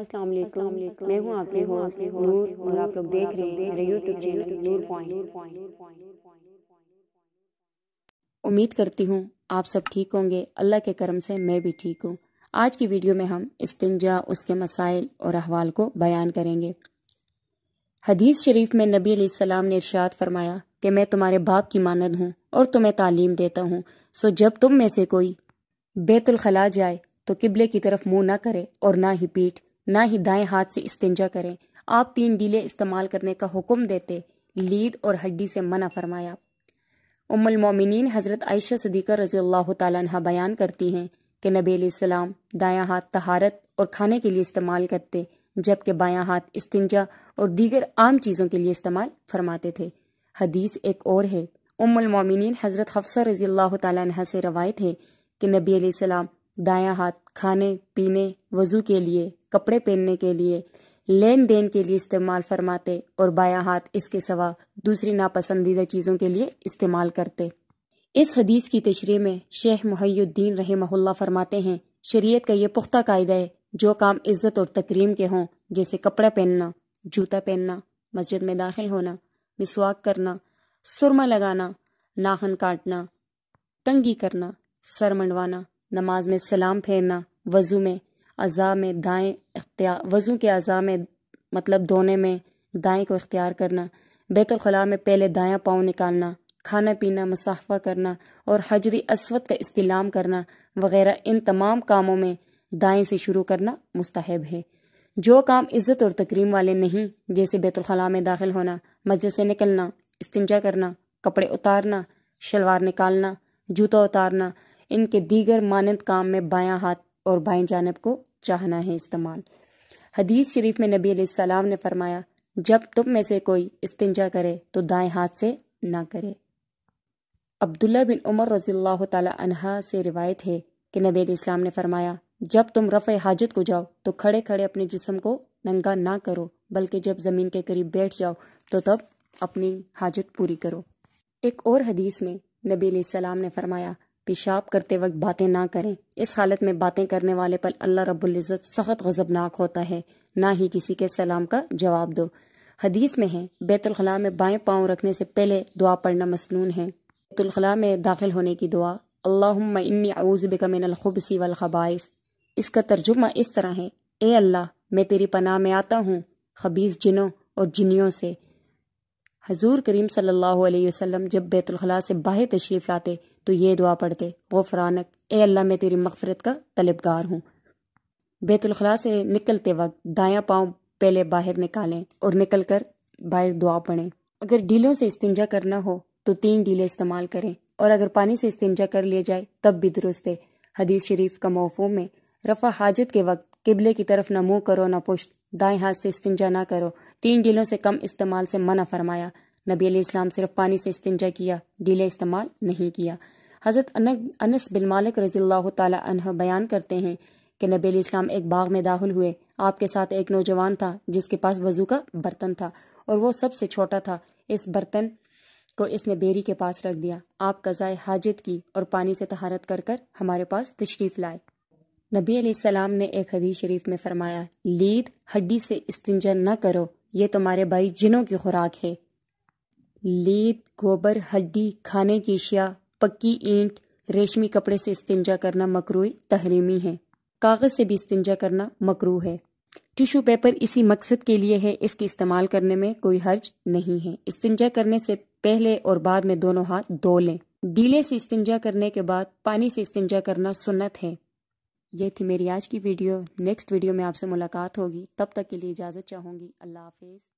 अस्सलाम वालेकुम मैं हूं आपके होस्ट नूर और आप लोग देख रहे हैं मेरा YouTube चैनल नूर पॉइंट उम्मीद करती हूँ आप सब ठीक होंगे अल्लाह के करम से मैं भी ठीक हूँ आज की वीडियो में हम इस्तिंजा उसके मसाइल और अहवाल को बयान करेंगे हदीस शरीफ में नबी सलाम ने इरशाद फरमाया कि मैं तुम्हारे बाप की मानद हूँ और तुम्हें तालीम देता हूँ सो जब तुम में से कोई बेतुलखला जाए तो किबले की तरफ मुंह ना करे और ना ही पीठ ना ही दाएं हाथ से इस्तेंजा करें आप तीन डीले इस्तेमाल करने का हुक्म देते लीद और हड्डी से मना फरमाया उम्मुल मोमिनीन हज़रत आयशा सदीक़ा रजी अल्लाह तह बयान करती हैं कि नबी सलाम दाया हाथ तहारत और खाने के लिए इस्तेमाल करते जबकि बाया हाथ इस्तंजा और दीगर आम चीज़ों के लिए इस्तेमाल फरमाते थे हदीस एक और है उम्मुल मोमिनीन हज़रत हफ्सा रजी अल्लाह तह से रवायत है कि नबी सलाम दाया हाथ खाने पीने वज़ू के लिए कपड़े पहनने के लिए लेन देन के लिए इस्तेमाल फरमाते और बायां हाथ इसके सवा दूसरी नापसंदीदा चीज़ों के लिए इस्तेमाल करते इस हदीस की तशरी में शेख मुहैद्दीन रहमहुल्ला फरमाते हैं शरीयत का ये पुख्ता कायदा है जो काम इज़्ज़त और तकरीम के हों जैसे कपड़ा पहनना जूता पहनना मस्जिद में दाखिल होना मिसवाक करना सुरमा लगाना नाखन काटना तंगी करना सर मंडवाना नमाज में सलाम फेरना वजू में अज़ा में दाएँ वज़ू के अज़ा में मतलब धोने में दाएँ को इख्तियार करना बैतुलखला में पहले दाया पाँव निकालना खाना पीना मुसाफा करना और हजरी असवद का इस्तेलाम करना वगैरह इन तमाम कामों में दाएँ से शुरू करना मुस्तहब है जो काम इज़्ज़त और तकरीम वाले नहीं जैसे बैतुलखला में दाखिल होना मस्जिद से निकलना इस्तंजा करना कपड़े उतारना शलवार निकालना जूता उतारना इनके दीगर मानंद काम में बायां हाथ और भाई जानब को चाहना है इस्तेमाल हदीस शरीफ में नबी सलाम ने फरमाया जब तुम में से कोई इस्तंजा करे तो दाएं हाथ से ना करे अब्दुल्ला बिन उमर रजील्ला तहा से रिवायत है कि नबी इस्लाम ने फरमाया जब तुम रफ़ हाजत को जाओ तो खड़े खड़े अपने जिसम को नंगा ना करो बल्कि जब ज़मीन के करीब बैठ जाओ तो तब अपनी हाजत पूरी करो एक और हदीस में नबी सलाम ने फरमाया पेशाब करते वक्त बातें ना करें इस हालत में बातें करने वाले पर अल्लाह रबुल्जत सख्त गजबनाक होता है ना ही किसी के सलाम का जवाब दो हदीस में है बैतुलखला में बाएं पांव रखने से पहले दुआ पढ़ना मसनून है बैतुलखला में दाखिल होने की दुआ अल्लाह इन्नी आउज़बिका इसका तर्जुमा इस तरह है ए अल्लाह मैं तेरी पनाह में आता हूँ खबीस जिनों और जिनियों से हजूर करीम सल्लल्लाहु अलैहि वसल्लम जब बैतुलखला से बाहर तशरीफ़ लाते तो ये दुआ पढ़ते गफ़रानक ए अल्लाह मैं तेरी मगफरत का तलबगार हूँ बैतुलखला से निकलते वक्त दाया पाँव पहले बाहर निकालें और निकल कर बाहर दुआ पढ़ें अगर डीलों से इस्तंजा करना हो तो तीन डीले इस्तेमाल करें और अगर पानी से इस्तंजा कर लिया जाए तब भी दुरुस्त है हदीस शरीफ का मौफूम में रफ़ा हाजत के वक्त किबले की तरफ न मुंह करो न पुश्त दाएं हाथ से इस्तिंजा ना करो तीन डीलों से कम इस्तेमाल से मना फरमाया नबी इस्लाम सिर्फ पानी से इस्तिंजा किया डीले इस्तेमाल नहीं किया हज़रत अनस बिन मालिक रजील्ला तह बयान करते हैं कि नबी इस्लाम एक बाग में दाखिल हुए आपके साथ एक नौजवान था जिसके पास वजू का बर्तन था और वो सबसे छोटा था इस बर्तन को इसने बेरी के पास रख दिया आप कज़ाए हाजत की और पानी से तहारत कर कर हमारे पास तशरीफ़ लाए नबी अलैहिस्सलाम ने एक हदीस शरीफ में फरमाया लीद हड्डी से इस्तिंजा न करो ये तुम्हारे भाई जिनों की खुराक है लीद गोबर हड्डी खाने की अशिया पक्की ईंट रेशमी कपड़े से इस्तिंजा करना मकरू तहरीमी है कागज़ से भी इस्तिंजा करना मकरू है टिशू पेपर इसी मकसद के लिए है इसके इस्तेमाल करने में कोई हर्ज नहीं है इस्तिंजा करने से पहले और बाद में दोनों हाथ धो लें डीले से इस्तिंजा करने के बाद पानी से इस्तिंजा करना सुन्नत है ये थी मेरी आज की वीडियो नेक्स्ट वीडियो में आपसे मुलाकात होगी तब तक के लिए इजाज़त चाहूँगी अल्लाह हाफिज़